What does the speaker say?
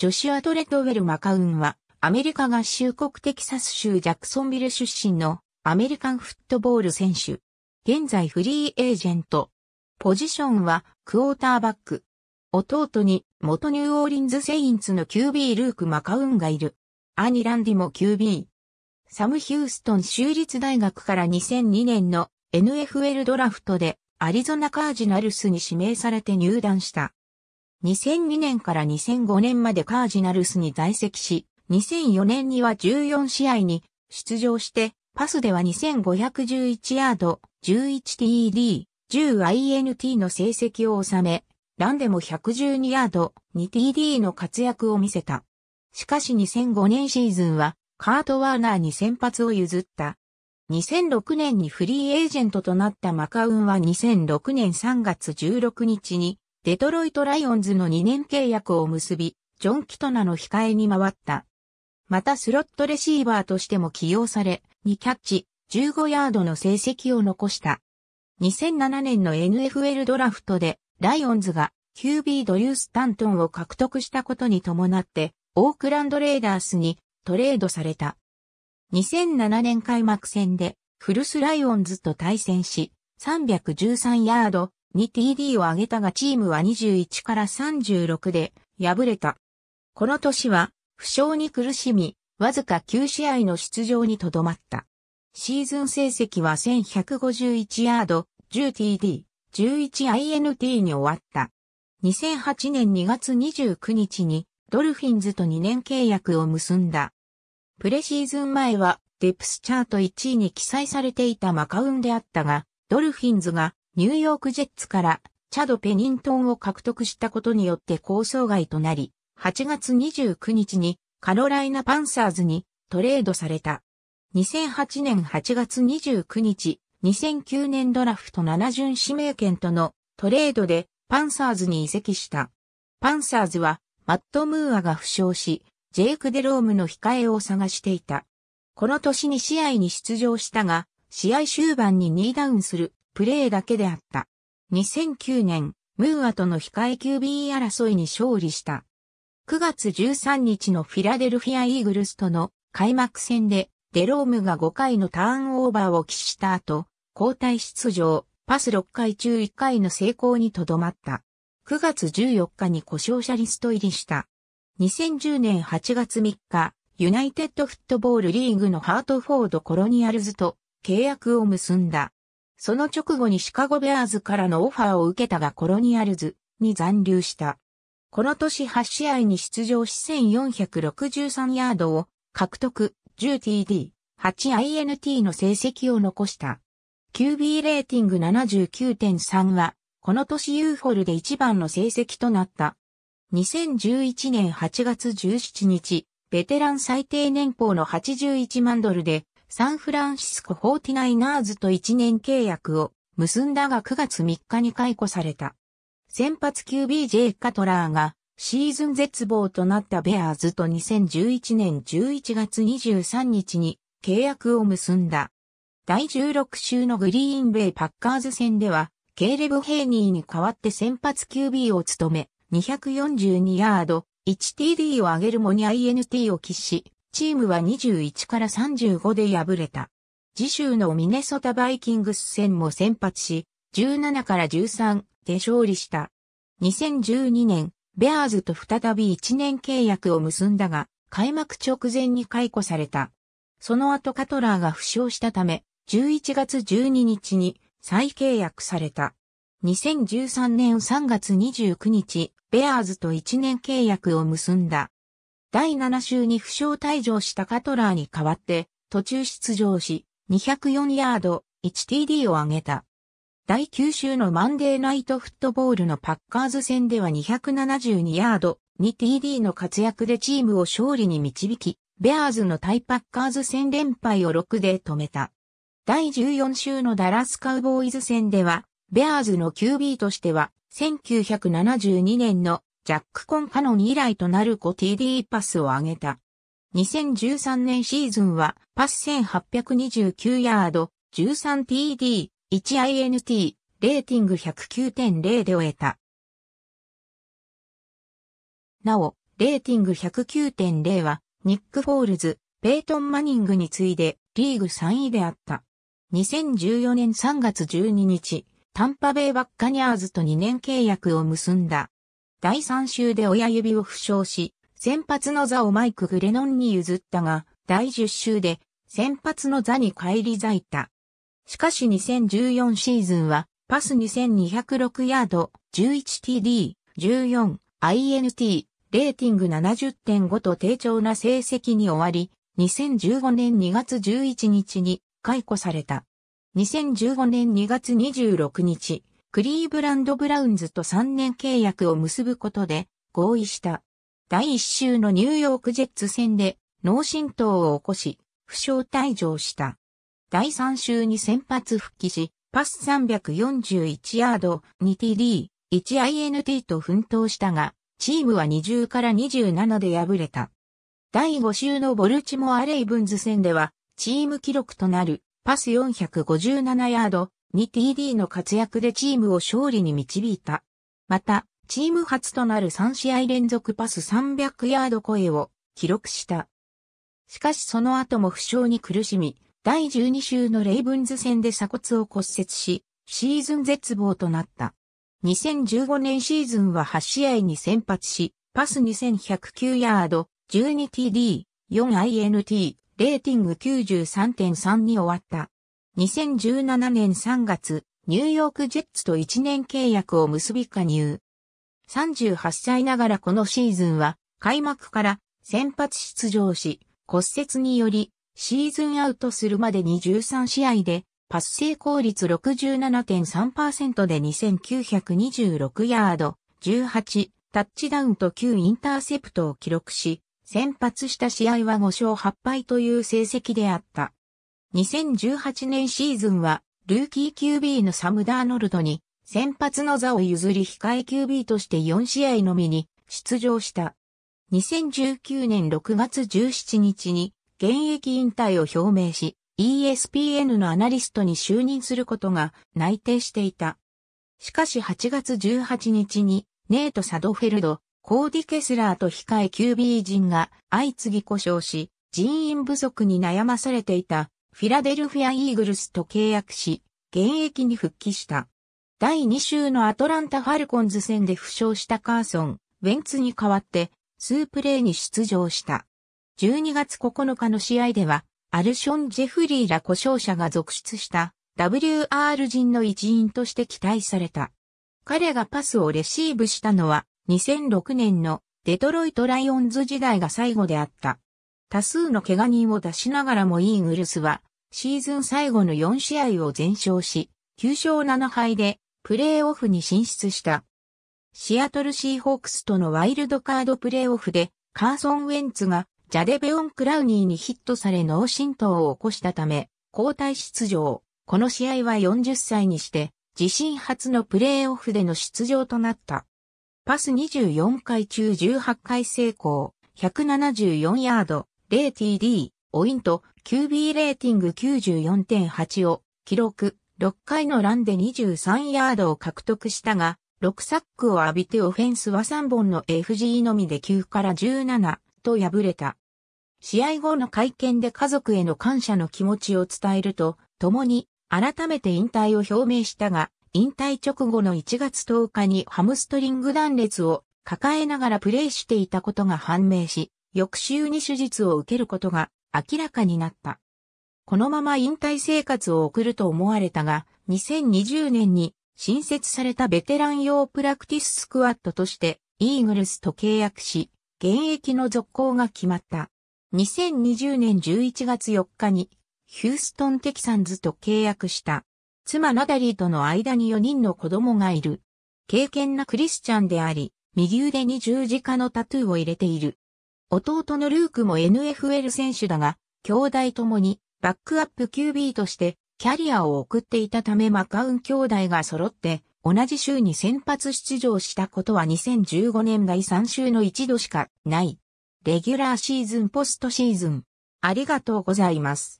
ジョシュア・トレッドウェル・マカウンは、アメリカ合衆国テキサス州ジャクソンビル出身のアメリカンフットボール選手。現在フリーエージェント。ポジションはクォーターバック。弟に元ニューオーリンズ・セインツの QB ルーク・マカウンがいる。兄ランディも QB。サム・ヒューストン州立大学から2002年の NFL ドラフトでアリゾナ・カージナルスに指名されて入団した。2002年から2005年までカージナルスに在籍し、2004年には14試合に出場して、パスでは2511ヤード、1 1 t d 10INT の成績を収め、ランでも112ヤード、2TD の活躍を見せた。しかし2005年シーズンは、カート・ワーナーに先発を譲った。2006年にフリーエージェントとなったマカウンは2006年3月16日にデトロイト・ライオンズの2年契約を結び、ジョン・キトナの控えに回った。またスロットレシーバーとしても起用され、2キャッチ、15ヤードの成績を残した。2007年の NFL ドラフトで、ライオンズが QB ドリュー・スタントンを獲得したことに伴って、オークランドレーダースにトレードされた。2007年開幕戦で、フルス・ライオンズと対戦し、313ヤード、2TD を挙げたがチームは21から36で敗れた。この年は負傷に苦しみ、わずか9試合の出場にとどまった。シーズン成績は1151ヤード、10TD、11INT に終わった。2008年2月29日にドルフィンズと2年契約を結んだ。プレシーズン前はデプスチャート1位に記載されていたマカウンであったが、ドルフィンズがニューヨークジェッツからチャド・ペニントンを獲得したことによって構想外となり、8月29日にカロライナ・パンサーズにトレードされた。2008年8月29日、2009年ドラフト7巡指名権とのトレードでパンサーズに移籍した。パンサーズはマット・ムーアが負傷し、ジェイク・デロームの控えを探していた。この年に試合に出場したが、試合終盤に2ダウンするプレーだけであった。2009年、ムーアとの控え QB 争いに勝利した。9月13日のフィラデルフィア・イーグルスとの開幕戦で、デロームが5回のターンオーバーを喫した後、交代出場、パス6回中1回の成功にとどまった。9月14日に故障者リスト入りした。2010年8月3日、ユナイテッドフットボールリーグのハートフォードコロニアルズと契約を結んだ。その直後にシカゴベアーズからのオファーを受けたがコロニアルズに残留した。この年8試合に出場し1463ヤードを獲得 10TD、8INT の成績を残した。QB レーティング79.3は、この年ユーフォルで一番の成績となった。2011年8月17日、ベテラン最低年俸の81万ドルで、サンフランシスコ 49ers と1年契約を結んだが9月3日に解雇された。先発 QBJ カトラーがシーズン絶望となったベアーズと2011年11月23日に契約を結んだ。第16週のグリーンベイパッカーズ戦では、ケーレブ・ヘイニーに代わって先発 QB を務め、242ヤード、1TD を上げるもに INT を喫し、チームは21から35で敗れた。次週のミネソタバイキングス戦も先発し、17から13で勝利した。2012年、ベアーズと再び1年契約を結んだが、開幕直前に解雇された。その後カトラーが負傷したため、11月12日に再契約された。2013年3月29日、ベアーズと1年契約を結んだ。第7週に負傷退場したカトラーに代わって、途中出場し、204ヤード、1TD を上げた。第9週のマンデーナイトフットボールのパッカーズ戦では272ヤード、2TD の活躍でチームを勝利に導き、ベアーズの対パッカーズ戦連敗を6で止めた。第14週のダラスカウボーイズ戦では、ベアーズの QB としては、1972年のジャック・コンカノン以来となる 5TD パスを挙げた。2013年シーズンはパス1829ヤード、13TD、1INT、レーティング109.0で終えた。なお、レーティング109.0は、ニック・フォールズ、ペイトン・マニングに次いで、リーグ3位であった。2014年3月12日、タンパベイ・バッカニャーズと2年契約を結んだ。第3週で親指を負傷し、先発の座をマイク・グレノンに譲ったが、第10週で先発の座に返り咲いた。しかし2014シーズンは、パス2206ヤード、11TD、14、INT、レーティング70.5と低調な成績に終わり、2015年2月11日に解雇された。2015年2月26日、クリーブランド・ブラウンズと3年契約を結ぶことで合意した。第1週のニューヨークジェッツ戦で脳震盪を起こし、負傷退場した。第3週に先発復帰し、パス341ヤード、2TD、1INT と奮闘したが、チームは20から27で敗れた。第5週のボルチモア・レイブンズ戦では、チーム記録となるパス457ヤード、2TD の活躍でチームを勝利に導いた。また、チーム初となる3試合連続パス300ヤード超えを記録した。しかしその後も負傷に苦しみ、第12週のレイブンズ戦で鎖骨を骨折し、シーズン絶望となった。2015年シーズンは8試合に先発し、パス2109ヤード、12TD、4INT、レーティング93.3に終わった。2017年3月、ニューヨークジェッツと1年契約を結び加入。38歳ながらこのシーズンは開幕から先発出場し、骨折によりシーズンアウトするまでに13試合でパス成功率67.3%で2926ヤード、18、タッチダウンと9インターセプトを記録し、先発した試合は5勝8敗という成績であった。2018年シーズンは、ルーキー QB のサム・ダーノルドに、先発の座を譲り控え QB として4試合のみに出場した。2019年6月17日に現役引退を表明し、ESPN のアナリストに就任することが内定していた。しかし8月18日に、ネート・サドフェルド、コーディ・ケスラーと控え QB 陣が相次ぎ故障し、人員不足に悩まされていたフィラデルフィア・イーグルスと契約し、現役に復帰した。第2週のアトランタ・ファルコンズ戦で負傷したカーソン、ウェンツに代わって、スープレーに出場した。12月9日の試合では、アルション・ジェフリーら故障者が続出した WR 人の一員として期待された。彼がパスをレシーブしたのは2006年のデトロイト・ライオンズ時代が最後であった。多数の怪我人を出しながらもイーグルスはシーズン最後の4試合を全勝し、9勝7敗でプレーオフに進出した。シアトルシーホークスとのワイルドカードプレーオフでカーソン・ウェンツがジャデベオン・クラウニーにヒットされ脳震盪を起こしたため、交代出場。この試合は40歳にして、自身初のプレーオフでの出場となった。パス24回中18回成功、174ヤード、0TD、オイント QB レーティング94.8を記録、6回のランで23ヤードを獲得したが、6サックを浴びてオフェンスは3本の FG のみで9から17と敗れた。試合後の会見で家族への感謝の気持ちを伝えると、共に改めて引退を表明したが、引退直後の1月10日にハムストリング断裂を抱えながらプレーしていたことが判明し、翌週に手術を受けることが明らかになった。このまま引退生活を送ると思われたが、2020年に新設されたベテラン用プラクティススクワットとしてイーグルスと契約し、現役の続行が決まった。2020年11月4日にヒューストンテキサンズと契約した。妻ナダリーとの間に4人の子供がいる。敬虔なクリスチャンであり、右腕に十字架のタトゥーを入れている。弟のルークも NFL 選手だが、兄弟ともにバックアップ QB としてキャリアを送っていたためマカウン兄弟が揃って同じ週に先発出場したことは2015年第3週の一度しかない。レギュラーシーズンポストシーズン。ありがとうございます。